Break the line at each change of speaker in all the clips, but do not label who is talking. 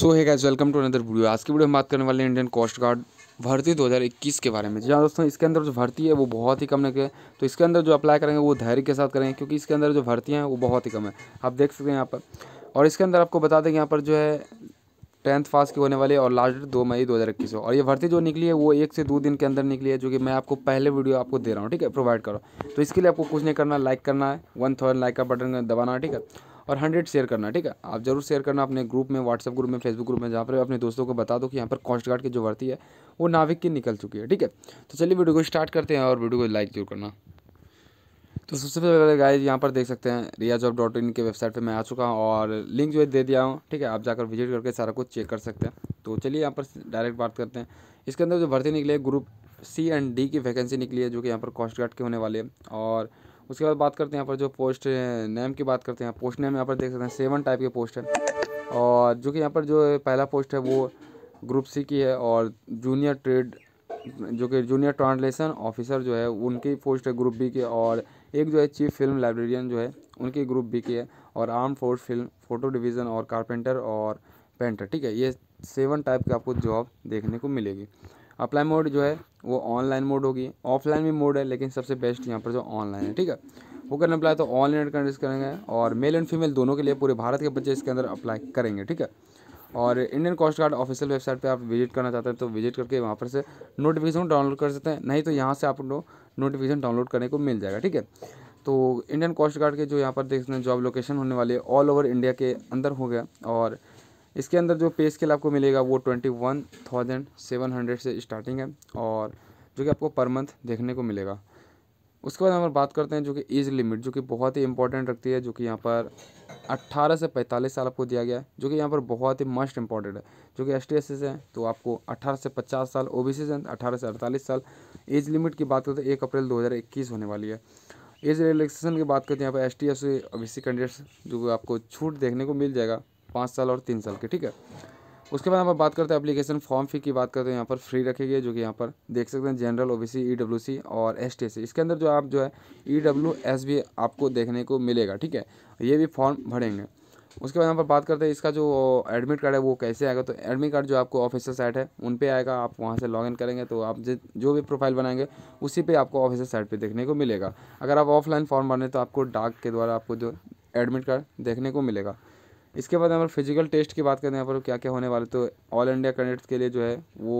so hi guys welcome to another video आज की video हम बात करने वाले हैं इंडियन कोस्ट गार्ड भर्ती 2021 के बारे में जी हाँ दोस्तों इसके अंदर जो भर्ती है वो बहुत ही कम निकले तो इसके अंदर जो अप्लाई करेंगे वो धैर्य के साथ करेंगे क्योंकि इसके अंदर जो भर्ती हैं वो बहुत ही कम है आप देख सकते हैं यहाँ पर और इसके अंदर आपको बता दें यहाँ पर जो है टेंथ पास की होने वाली है और लास्ट डेट दो मई दो हज़ार इक्कीस और ये भर्ती जो निकली है वो एक से दो दिन के अंदर निकली है जो कि मैं आपको पहले वीडियो आपको दे रहा हूँ ठीक है प्रोवाइड करो तो इसके लिए आपको कुछ नहीं करना लाइक करना है वन थाउजेंड लाइक का बटन दबाना ठीक है और हंड्रेड शेयर करना ठीक है आप जरूर शेयर करना अपने ग्रुप में व्हाट्सअप ग्रुप में फेसबुक ग्रुप में जहाँ पर अपने दोस्तों को बता दो कि यहाँ पर कोस्ट गार्ड की जो भर्ती है वो नाविक की निकल चुकी है ठीक है तो चलिए वीडियो को स्टार्ट करते हैं और वीडियो को लाइक जरूर करना तो सबसे पहले गाइज यहाँ पर देख सकते हैं रिया जॉब डॉट इन के वेबसाइट पे मैं आ चुका हूँ और लिंक जो है दे दिया हूँ ठीक है आप जाकर विजिट करके सारा कुछ चेक कर सकते हैं तो चलिए यहाँ पर डायरेक्ट बात करते हैं इसके अंदर जो भर्ती निकली है ग्रुप सी एंड डी की वैकेंसी निकली है जो कि यहाँ पर कॉस्ट गार्ड के होने वाले हैं और उसके बाद बात करते हैं यहाँ पर जो पोस्ट नेम की बात करते हैं पोस्ट नेम यहाँ पर देख सकते हैं सेवन टाइप के पोस्ट है और जो कि यहाँ पर जो पहला पोस्ट है वो ग्रुप सी की है और जूनियर ट्रेड जो कि जूनियर ट्रांसलेशन ऑफिसर जो है उनकी पोस्ट है ग्रुप बी की और एक जो है चीफ फिल्म लाइब्रेरियन जो है उनकी ग्रुप बी की है और arm force film photo division और कारपेंटर और पेंटर ठीक है ये सेवन टाइप की आपको जॉब देखने को मिलेगी अप्लाई मोड जो है वो ऑनलाइन मोड होगी ऑफलाइन भी मोड है लेकिन सबसे बेस्ट यहाँ पर जो ऑनलाइन है ठीक है वो करना अप्लाई तो ऑनलाइन कंटेस्ट करेंगे और मेल एंड फीमेल दोनों के लिए पूरे भारत के बच्चे इसके अंदर अप्लाई करेंगे ठीक है और Indian coast guard official website पे आप विजिट करना चाहते हैं तो विजिट करके वहाँ पर से नोटिफिकेशन डाउनलोड कर सकते हैं नहीं तो यहाँ से आप लोग नोटिफिकेशन डाउनलोड करने को मिल जाएगा ठीक है तो इंडियन कोस्ट गार्ड के जो यहाँ पर देख सकते हैं जॉब लोकेशन होने वाली है ऑल ओवर इंडिया के अंदर हो गया और इसके अंदर जो पे स्केल आपको मिलेगा वो twenty one thousand seven hundred से स्टार्टिंग है और जो कि आपको पर मंथ देखने को मिलेगा उसके बाद हम बात करते हैं जो कि एज लिमिट जो कि बहुत ही इंपॉर्टेंट रखती है जो कि यहाँ पर अट्ठारह से पैंतालीस साल आपको दिया गया है जो कि यहाँ पर बहुत ही मस्ट इंपॉर्टेंट है जो कि एस टी एस हैं तो आपको अट्ठारह से पचास साल ओ बी सी हैं अठारह से अड़तालीस साल एज लिमिट की बात करते हैं एक अप्रैल दो हज़ार इक्कीस होने वाली है एज रिलैक्सेशन की बात करते हैं यहाँ पर S T S O B C candidates जो आपको छूट देखने को मिल जाएगा पाँच साल और तीन साल के ठीक है उसके बाद यहाँ पर बात करते हैं एप्लीकेशन फॉर्म फी की बात करते हैं यहाँ पर फ्री रखेगी जो कि यहाँ पर देख सकते हैं जनरल ओबीसी ईडब्ल्यूसी और एसटीएससी इसके अंदर जो आप जो है ईडब्ल्यूएस e भी आपको देखने को मिलेगा ठीक है ये भी फॉर्म भरेंगे उसके बाद यहाँ पर बात करते हैं इसका जो एडमिट कार्ड है वो कैसे आएगा तो एडमिट कार्ड जो आपको ऑफिसर साइट है उन पे आएगा आप वहाँ से लॉगिन करेंगे तो आप जो भी प्रोफाइल बनाएंगे उसी पे आपको ऑफिसर साइट पे देखने को मिलेगा अगर आप ऑफलाइन फॉर्म भरने तो आपको डाक के द्वारा आपको जो एडमिट कार्ड देखने को मिलेगा इसके बाद अगर फिजिकल टेस्ट की बात करें यहाँ पर तो क्या क्या होने वाले तो ऑल इंडिया कैंडिडेट्स के लिए जो है वो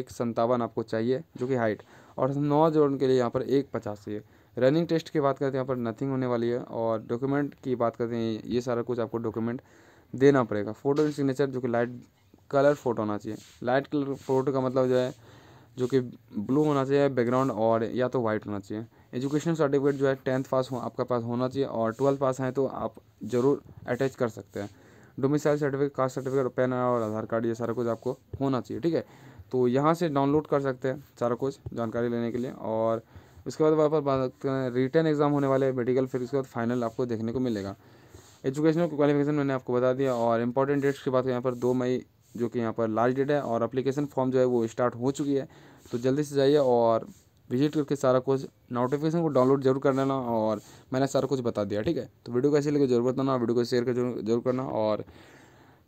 एक संतावन आपको चाहिए जो कि हाइट और नौ जोन के लिए यहाँ पर एक पचास चाहिए रनिंग टेस्ट की बात करते हैं तो यहाँ पर नथिंग होने वाली है और डॉक्यूमेंट की बात करते हैं ये सारा कुछ आपको डॉक्यूमेंट देना पड़ेगा फ़ोटो एंड सिग्नेचर जो कि लाइट कलर फ़ोटो होना चाहिए लाइट कलर फ़ोटो का मतलब जो है जो कि ब्लू होना चाहिए बैकग्राउंड और या तो वाइट होना चाहिए एजुकेशन सर्टिफिकेट जो है टेंथ पास हो आपका पास होना चाहिए और ट्वेल्थ पास हैं तो आप ज़रूर अटैच कर सकते हैं domicile certificate caste certificate PAN और आधार कार्ड ये सारा कुछ आपको होना चाहिए ठीक है तो यहाँ से डाउनलोड कर सकते हैं सारा कुछ जानकारी लेने के लिए और उसके बाद वहाँ पर बात करें रिटर्न एग्ज़ाम होने वाले मेडिकल फिर उसके बाद फाइनल आपको देखने को मिलेगा एजुकेशनल क्वालिफिकेशन मैंने आपको बता दिया और इंपॉर्टेंट डेट्स की बात यहाँ पर दो मई जो कि यहाँ पर लास्ट डेट है और अप्लीकेशन फॉर्म जो है वो स्टार्ट हो चुकी है तो जल्दी से जाइए और विजिट करके सारा कुछ नोटिफिकेशन को डाउनलोड जरूर कर लेना और मैंने सारा कुछ बता दिया ठीक है तो वीडियो कैसे लगे जरूर बताना वीडियो को शेयर कर जरूर करना और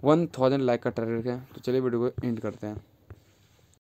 वन थाउजेंड लाइक का टारगेट है तो चलिए वीडियो को एंड करते हैं